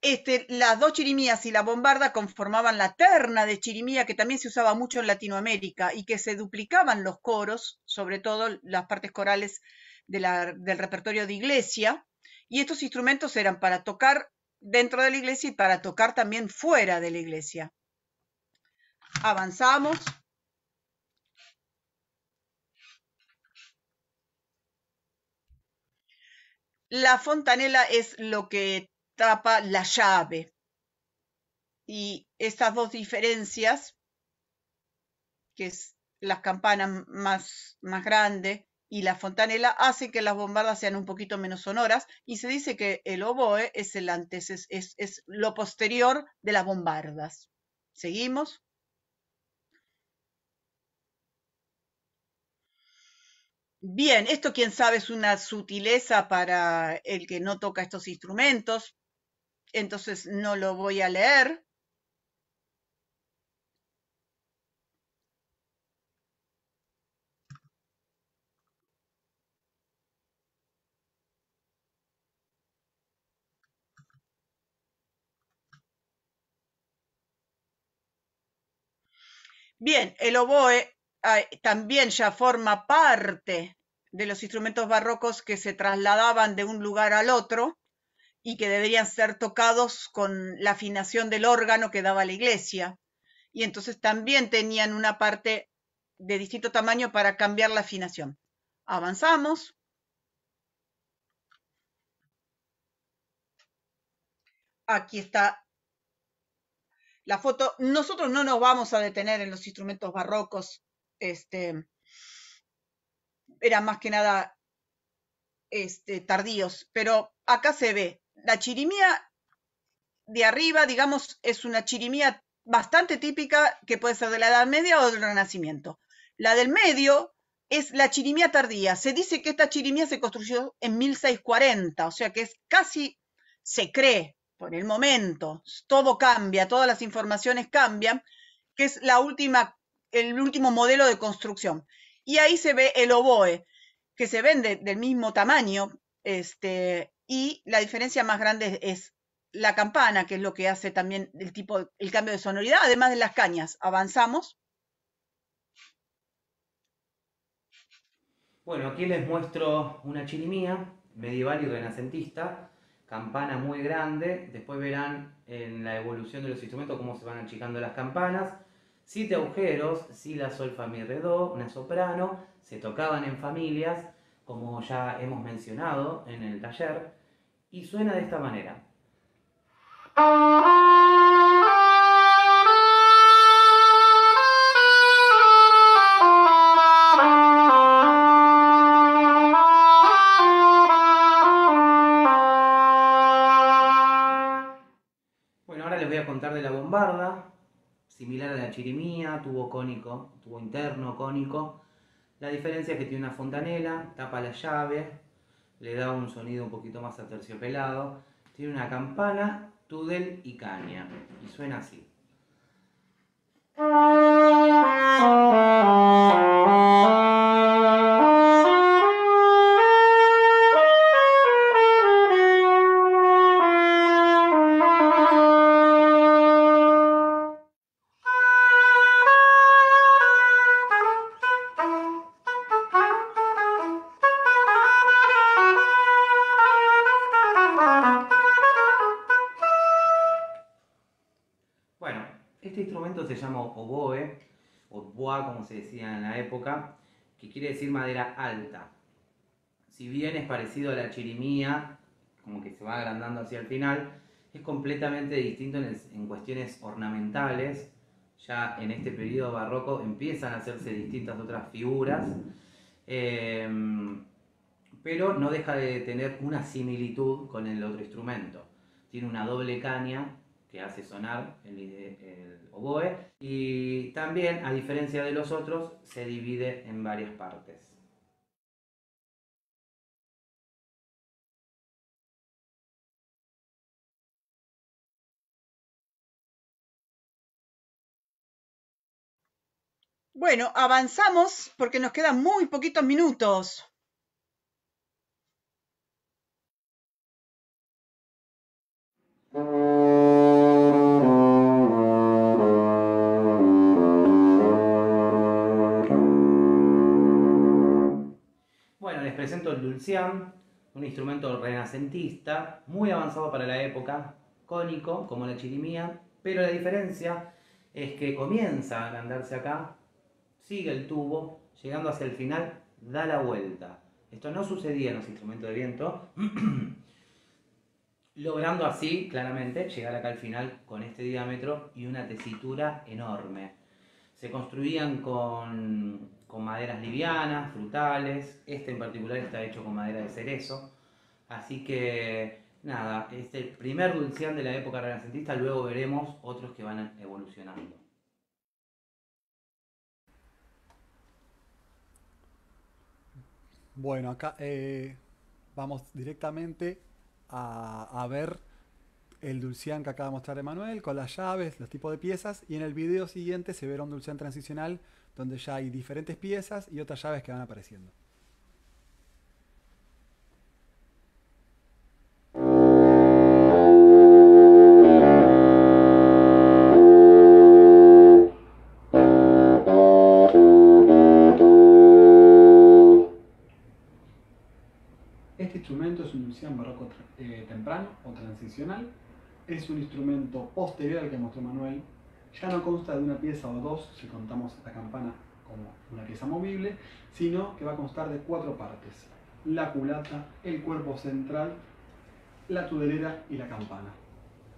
Este, las dos chirimías y la bombarda conformaban la terna de chirimía que también se usaba mucho en Latinoamérica y que se duplicaban los coros, sobre todo las partes corales del repertorio de iglesia. Y estos instrumentos eran para tocar dentro de la iglesia y para tocar también fuera de la iglesia. Avanzamos. La fontanela es lo que tapa la llave. Y estas dos diferencias, que es las campanas más, más grandes y la fontanela, hacen que las bombardas sean un poquito menos sonoras. Y se dice que el oboe es, el antes, es lo posterior de las bombardas. ¿Seguimos? Bien, esto quién sabe es una sutileza para el que no toca estos instrumentos, entonces no lo voy a leer. Bien, el oboe ah, también ya forma parte de los instrumentos barrocos que se trasladaban de un lugar al otro y que deberían ser tocados con la afinación del órgano que daba la iglesia. Y entonces también tenían una parte de distinto tamaño para cambiar la afinación. Avanzamos. Aquí está la foto. Nosotros no nos vamos a detener en los instrumentos barrocos este, eran más que nada este, tardíos, pero acá se ve. La chirimía de arriba, digamos, es una chirimía bastante típica que puede ser de la Edad Media o del Renacimiento. La del medio es la chirimía tardía. Se dice que esta chirimía se construyó en 1640, o sea que es casi, se cree por el momento, todo cambia, todas las informaciones cambian, que es la última, el último modelo de construcción. Y ahí se ve el oboe, que se vende del mismo tamaño, este, y la diferencia más grande es la campana, que es lo que hace también el tipo, el cambio de sonoridad, además de las cañas. Avanzamos. Bueno, aquí les muestro una chirimía medieval y renacentista, campana muy grande, después verán en la evolución de los instrumentos cómo se van achicando las campanas, Siete agujeros, si, la, sol, fa, mi, re, do, una soprano, se tocaban en familias, como ya hemos mencionado en el taller, y suena de esta manera. Bueno, ahora les voy a contar de la bombarda similar a la chirimía, tubo cónico, tubo interno cónico. La diferencia es que tiene una fontanela, tapa la llave, le da un sonido un poquito más aterciopelado. Tiene una campana, tudel y caña. Y suena así. se decía en la época, que quiere decir madera alta. Si bien es parecido a la chirimía, como que se va agrandando hacia el final, es completamente distinto en, cuestiones ornamentales. Ya en este periodo barroco empiezan a hacerse distintas otras figuras, eh, pero no deja de tener una similitud con el otro instrumento. Tiene una doble caña hace sonar el, oboe y también, a diferencia de los otros, se divide en varias partes. Bueno, avanzamos porque nos quedan muy poquitos minutos. presento el dulcian, un instrumento renacentista, muy avanzado para la época, cónico, como la chirimía, pero la diferencia es que comienza a andarse acá, sigue el tubo, llegando hacia el final, da la vuelta. Esto no sucedía en los instrumentos de viento, logrando así, claramente, llegar acá al final con este diámetro y una tesitura enorme. Se construían con con maderas livianas, frutales. Este en particular está hecho con madera de cerezo. Así que nada, es el primer dulceán de la época renacentista, luego veremos otros que van evolucionando. Bueno, acá eh, vamos directamente a, a, ver el dulceán que acaba de mostrar Emanuel con las llaves, los tipos de piezas y en el video siguiente se verá un dulceán transicional donde ya hay diferentes piezas y otras llaves que van apareciendo. Este instrumento es un en barroco eh, temprano o transicional. Es un instrumento posterior al que mostró Manuel, ya no consta de una pieza o dos, si contamos la campana como una pieza movible, sino que va a constar de cuatro partes, la culata, el cuerpo central, la tudelera y la campana.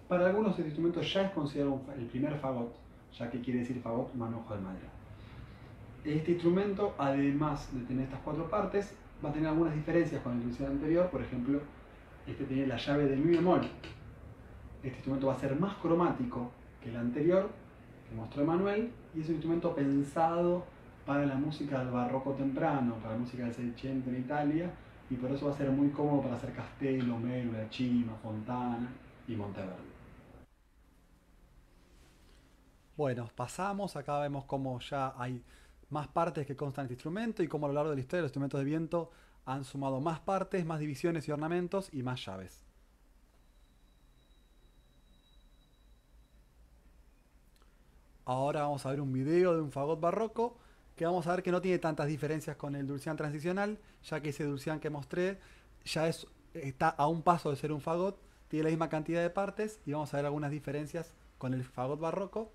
Para algunos este instrumento ya es considerado el primer fagot, ya que quiere decir fagot manojo de madera. Este instrumento, además de tener estas cuatro partes, va a tener algunas diferencias con el instrumento anterior, por ejemplo, este tiene la llave de mi bemol. Este instrumento va a ser más cromático que el anterior que mostró Emanuel, y es un instrumento pensado para la música del barroco temprano, para la música del Seicento en Italia, y por eso va a ser muy cómodo para hacer Castello, Mérula, Chima, Fontana y Monteverde. Bueno, pasamos, acá vemos cómo ya hay más partes que constan este instrumento y cómo a lo largo de la historia los instrumentos de viento han sumado más partes, más divisiones y ornamentos y más llaves. Ahora vamos a ver un video de un fagot barroco que vamos a ver que no tiene tantas diferencias con el dulcian transicional, ya que ese dulcian que mostré ya está a un paso de ser un fagot, tiene la misma cantidad de partes y vamos a ver algunas diferencias con el fagot barroco,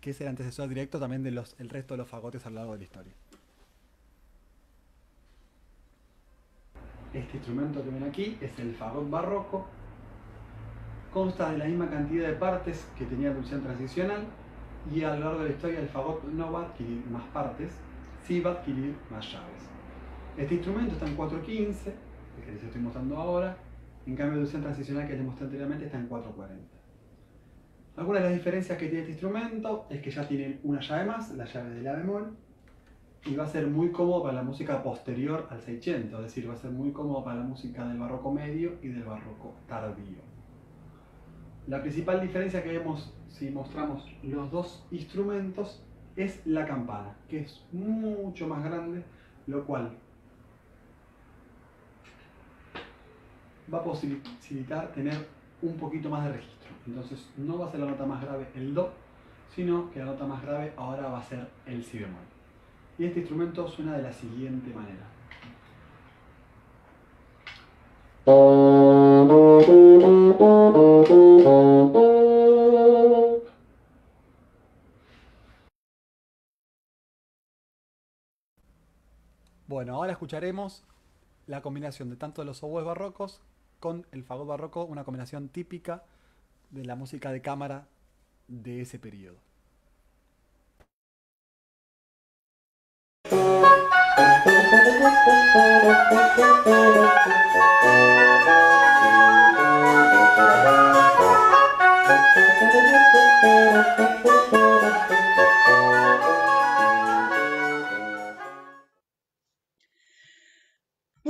que es el antecesor directo también del resto de los fagotes a lo largo de la historia. Este instrumento que ven aquí es el fagot barroco, consta de la misma cantidad de partes que tenía el dulcian transicional, y a lo largo de la historia el fagot no va a adquirir más partes, sí va a adquirir más llaves. Este instrumento está en 415, el que les estoy mostrando ahora, en cambio de dulce transicional que les mostré anteriormente está en 440. Algunas de las diferencias que tiene este instrumento es que ya tiene una llave más, la llave del la bemol, y va a ser muy cómodo para la música posterior al 600, es decir, va a ser muy cómodo para la música del barroco medio y del barroco tardío. La principal diferencia que vemos si mostramos los dos instrumentos es la campana, que es mucho más grande, lo cual va a posibilitar tener un poquito más de registro. Entonces no va a ser la nota más grave el Do, sino que la nota más grave ahora va a ser el Si bemol. Y este instrumento suena de la siguiente manera. Bueno, ahora escucharemos la combinación de tanto de los oboes barrocos con el fagot barroco, una combinación típica de la música de cámara de ese periodo.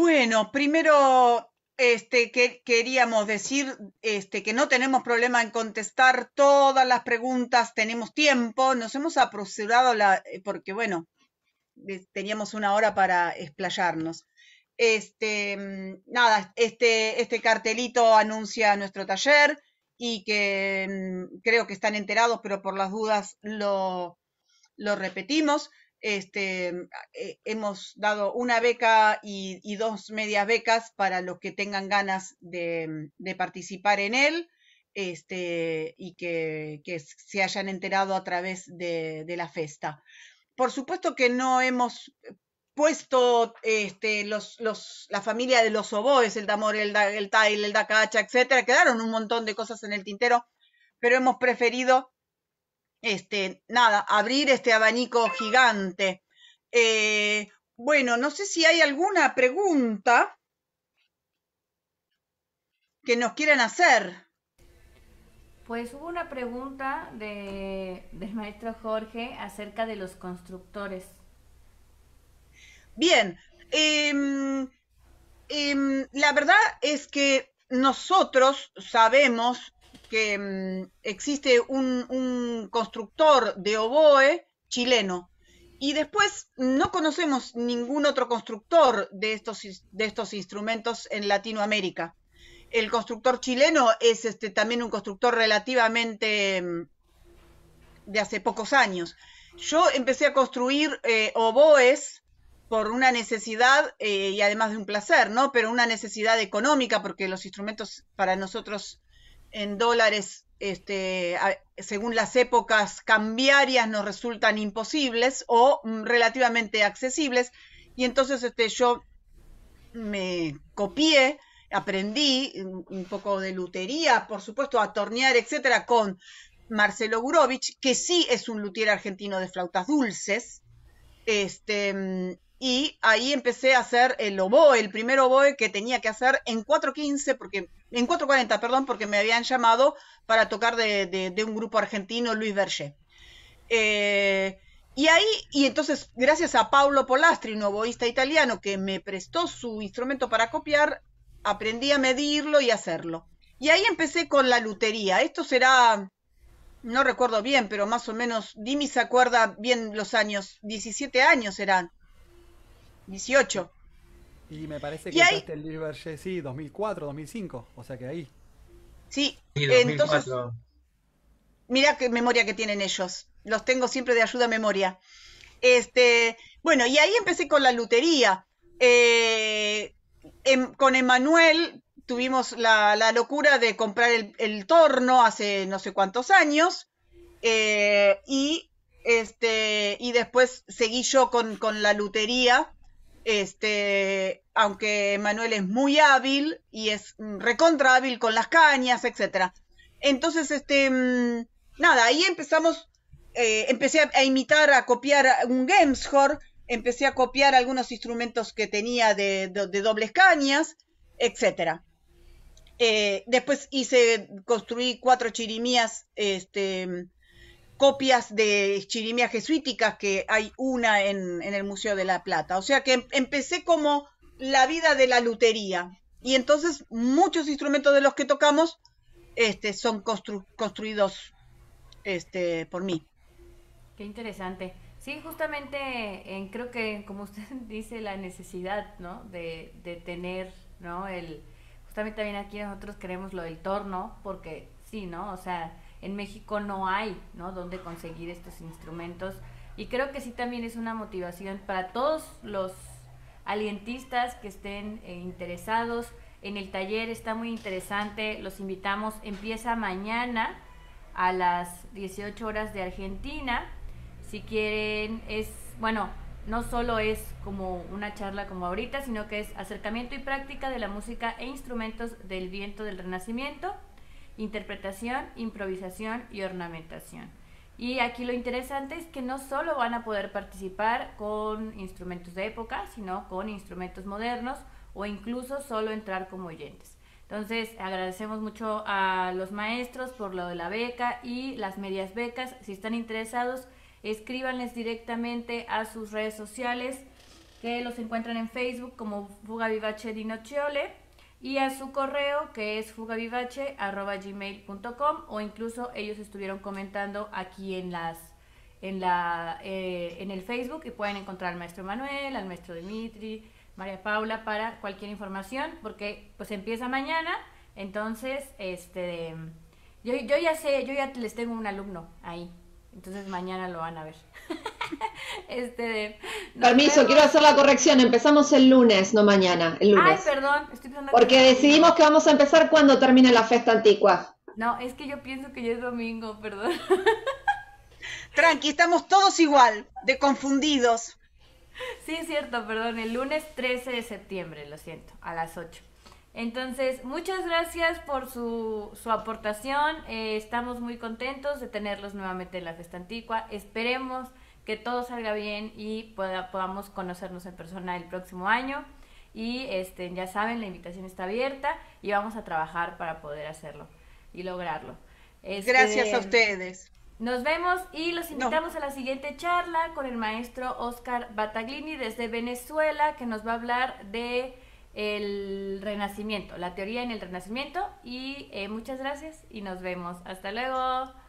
Bueno, primero este, que queríamos decir este, que no tenemos problema en contestar todas las preguntas, tenemos tiempo, nos hemos apresurado la, eh, porque bueno, teníamos una hora para explayarnos. Este, mm, nada, este, este cartelito anuncia nuestro taller y que mm, creo que están enterados, pero por las dudas lo, lo repetimos. Este, mm, eh, hemos dado una beca y, dos medias becas para los que tengan ganas de, mm, participar en él este, y que, se hayan enterado a través de, la festa. Por supuesto que no hemos puesto este, la familia de los oboes, el tamor, el, el tail, el dacacha, etcétera, quedaron un montón de cosas en el tintero, pero hemos preferido este, nada, abrir este abanico gigante. Eh, bueno, no sé si hay alguna pregunta que nos quieran hacer. Pues hubo una pregunta de, del maestro Jorge acerca de los constructores. Bien, em, em, la verdad es que nosotros sabemos que mm, existe un, constructor de oboe chileno. Y después no conocemos ningún otro constructor de estos, de estos instrumentos en Latinoamérica. El constructor chileno es este, también un constructor relativamente mm, de hace pocos años. Yo empecé a construir eh, oboes por una necesidad eh, y además de un placer, ¿no? Pero una necesidad económica, porque los instrumentos para nosotros en dólares, este, según las épocas cambiarias, nos resultan imposibles o mm, relativamente accesibles. Y entonces este, yo me copié, aprendí mm, un poco de lutería, por supuesto, a tornear, etcétera, con Marcelo Gurovich, que sí es un luthier argentino de flautas dulces. Este, mm, y ahí empecé a hacer el oboe, el primer oboe que tenía que hacer en 4.15, porque en 440, perdón, porque me habían llamado para tocar de, un grupo argentino, Luis Berger. Eh, y ahí, y entonces, gracias a Paolo Polastri, un oboísta italiano, que me prestó su instrumento para copiar, aprendí a medirlo y hacerlo. Y ahí empecé con la lutería. Esto será, no recuerdo bien, pero más o menos, Dimi se acuerda bien los años, 17 años eran, 18. Y me parece que el Liverpool, sí, 2004, 2005, o sea que ahí. Sí, eh, entonces. Mirá qué memoria que tienen ellos. Los tengo siempre de ayuda a memoria. Este, bueno, y ahí empecé con la lutería. Eh, em, con Emanuel tuvimos la, locura de comprar el, torno hace no sé cuántos años. Eh, y este, y después seguí yo con, con la lutería este, aunque Manuel es muy hábil y es mm, recontra hábil con las cañas, etcétera. Entonces, este, mm, nada, ahí empezamos, eh, empecé a, imitar, a copiar un Gameshore, empecé a copiar algunos instrumentos que tenía de, dobles cañas, etcétera. Eh, después hice, construí cuatro chirimías, este, copias de chirimías jesuíticas, que hay una en, el Museo de la Plata. O sea que em, empecé como la vida de la lutería. Y entonces muchos instrumentos de los que tocamos este, son construidos este, por mí. Qué interesante. Sí, justamente en, creo que, como usted dice, la necesidad ¿no? de, tener, ¿no? El, justamente también aquí nosotros queremos lo del torno, porque sí, ¿no? O sea, en México no hay, ¿no? Dónde conseguir estos instrumentos. Y creo que sí también es una motivación para todos los alientistas que estén eh, interesados en el taller. Está muy interesante, los invitamos. Empieza mañana a las 18 horas de Argentina. Si quieren, es, bueno, no solo es como una charla como ahorita, sino que es acercamiento y práctica de la música e instrumentos del viento del renacimiento interpretación, improvisación y ornamentación. Y aquí lo interesante es que no solo van a poder participar con instrumentos de época, sino con instrumentos modernos o incluso solo entrar como oyentes. Entonces, agradecemos mucho a los maestros por lo de la beca y las medias becas. Si están interesados, escríbanles directamente a sus redes sociales, que los encuentran en Facebook como Fuga Vivache y a su correo que es fugavivache.gmail.com o incluso ellos estuvieron comentando aquí en las en la eh, en el Facebook y pueden encontrar al maestro Manuel, al maestro Dimitri, María Paula para cualquier información porque pues empieza mañana, entonces este yo, yo ya sé, yo ya les tengo un alumno ahí, entonces mañana lo van a ver. este, Permiso, quiero hacer la corrección. Empezamos el lunes, no mañana, el lunes. perdón, Porque decidimos que vamos a empezar cuando termine la festa antigua. No, es que yo pienso que ya es domingo, perdón. Tranqui, estamos todos igual, de confundidos. Sí, es cierto, perdón, el lunes 13 de septiembre, lo siento, a las 8. Entonces, muchas gracias por su, su aportación. Eh, estamos muy contentos de tenerlos nuevamente en la festa antigua. Esperemos que todo salga bien y podamos conocernos en persona el próximo año. Y este, ya saben, la invitación está abierta y vamos a trabajar para poder hacerlo y lograrlo. Este, gracias a ustedes. Nos vemos y los invitamos a la siguiente charla con el maestro Oscar Bataglini desde Venezuela, que nos va a hablar de el renacimiento, la teoría en el renacimiento. Y eh, muchas gracias y nos vemos. Hasta luego.